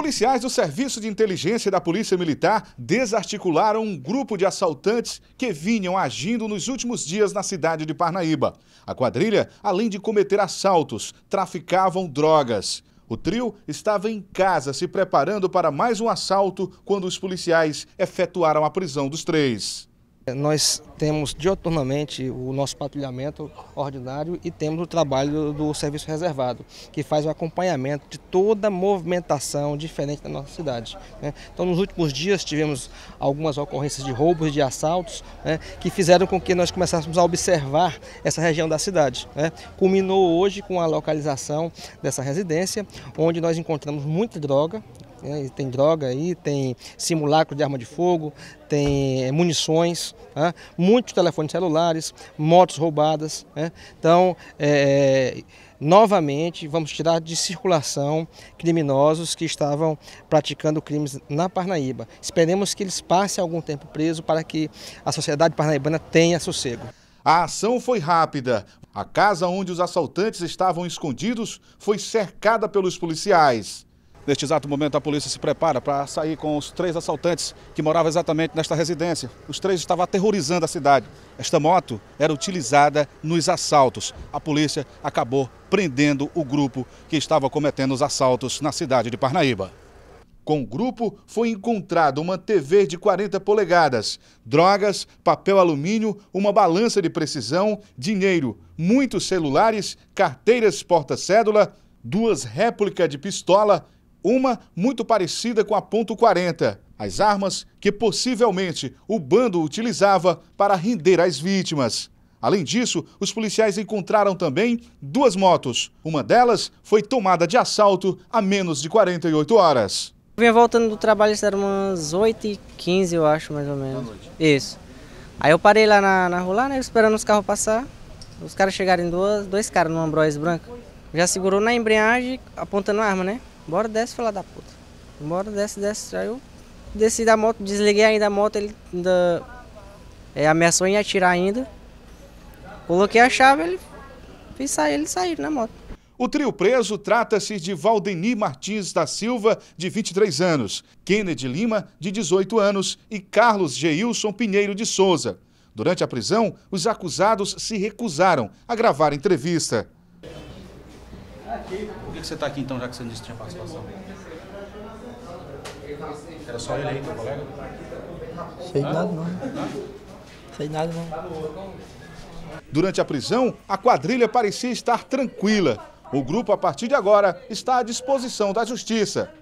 Policiais do Serviço de Inteligência da Polícia Militar desarticularam um grupo de assaltantes que vinham agindo nos últimos dias na cidade de Parnaíba. A quadrilha, além de cometer assaltos, traficavam drogas. O trio estava em casa se preparando para mais um assalto quando os policiais efetuaram a prisão dos três. Nós temos dioturnamente o nosso patrulhamento ordinário e temos o trabalho do serviço reservado, que faz o acompanhamento de toda a movimentação diferente da nossa cidade. Né? Então, nos últimos dias tivemos algumas ocorrências de roubos, de assaltos, né, que fizeram com que nós começássemos a observar essa região da cidade. Né? Culminou hoje com a localização dessa residência, onde nós encontramos muita droga, é, tem droga aí, tem simulacro de arma de fogo, tem é, munições, né? muitos telefones celulares, motos roubadas. Né? Então, é, é, novamente, vamos tirar de circulação criminosos que estavam praticando crimes na Parnaíba. Esperemos que eles passem algum tempo preso para que a sociedade parnaibana tenha sossego. A ação foi rápida. A casa onde os assaltantes estavam escondidos foi cercada pelos policiais. Neste exato momento, a polícia se prepara para sair com os três assaltantes que moravam exatamente nesta residência. Os três estavam aterrorizando a cidade. Esta moto era utilizada nos assaltos. A polícia acabou prendendo o grupo que estava cometendo os assaltos na cidade de Parnaíba. Com o grupo foi encontrado uma TV de 40 polegadas, drogas, papel alumínio, uma balança de precisão, dinheiro, muitos celulares, carteiras porta-cédula, duas réplicas de pistola uma muito parecida com a ponto .40, as armas que possivelmente o bando utilizava para render as vítimas. Além disso, os policiais encontraram também duas motos. Uma delas foi tomada de assalto há menos de 48 horas. Eu vinha voltando do trabalho, isso era umas 8h15, eu acho, mais ou menos. Isso. Aí eu parei lá na, na rua, lá, né, esperando os carros passar. Os caras chegaram em duas, dois caras num Ambróis branco. Já segurou na embreagem, apontando a arma, né? Bora, desce, fila da puta. Bora, desce, desce. Aí eu desci da moto, desliguei ainda a moto, ele ainda é, ameaçou em atirar ainda. Coloquei a chave, ele fez sair, ele sair na moto. O trio preso trata-se de Valdeni Martins da Silva, de 23 anos, Kennedy Lima, de 18 anos e Carlos Geilson Pinheiro de Souza. Durante a prisão, os acusados se recusaram a gravar entrevista. Por que, você está aqui então, já que você não disse que tinha participação? Era só ele aí, meu colega? Sei nada não. Sei nada não. Durante a prisão, a quadrilha parecia estar tranquila. O grupo, a partir de agora, está à disposição da justiça.